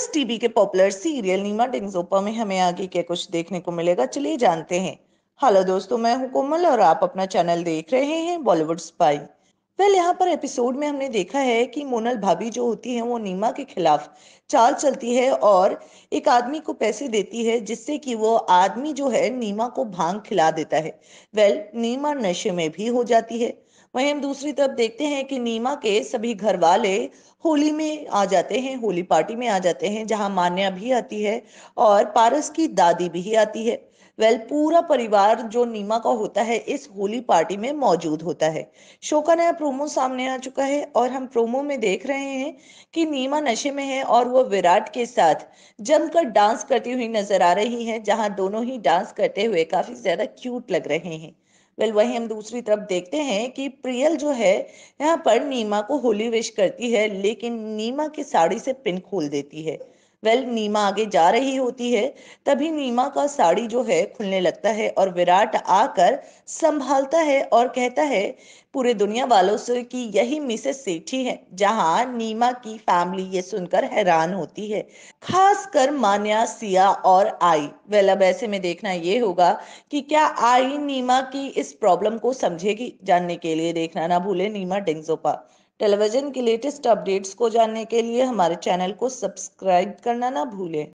S TV के popular serial Nima Denzongpa में हमें आगे क्या कुछ देखने को मिलेगा चलिए जानते हैं हेलो दोस्तों मैं हूं कोमल और आप अपना चैनल देख रहे हैं बॉलीवुड स्पाई वेल यहाँ पर एपिसोड में हमने देखा है कि मोनल भाभी जो होती है वो नीमा के खिलाफ चाल चलती है और एक आदमी को पैसे देती है जिससे कि वो आदमी जो है नीमा को भांग खिला देता है वेल नीमा नशे में भी हो जाती है वहीं हम दूसरी तरफ देखते हैं कि नीमा के सभी घर वाले होली में आ जाते हैं होली पार्टी में आ जाते हैं जहां मान्या भी आती है और पारस की दादी भी आती है वेल पूरा परिवार जो नीमा का होता है इस होली पार्टी में मौजूद होता है शो का नया प्रोमो सामने आ चुका है और हम प्रोमो में देख रहे हैं कि नीमा नशे में है और वो विराट के साथ जमकर डांस करती हुई नजर आ रही है जहां दोनों ही डांस करते हुए काफी ज्यादा क्यूट लग रहे हैं वेल वही हम दूसरी तरफ देखते हैं कि प्रियल जो है यहाँ पर नीमा को होली विश करती है लेकिन नीमा की साड़ी से पिन खोल देती है वेल नीमा आगे जा रही होती है तभी नीमा का साड़ी जो है खुलने लगता है और विराट आकर संभालता है और कहता है पूरे दुनिया वालों से कि यही मिसेस सेठी है जहां नीमा की फैमिली ये सुनकर हैरान होती है खासकर मान्या सिया और आई वेल अब ऐसे में देखना ये होगा कि क्या आई नीमा की इस प्रॉब्लम को समझेगी जानने के लिए देखना ना भूले नीमा डेंगजोपा टेलीविजन की लेटेस्ट अपडेट्स को जानने के लिए हमारे चैनल को सब्सक्राइब करना ना भूलें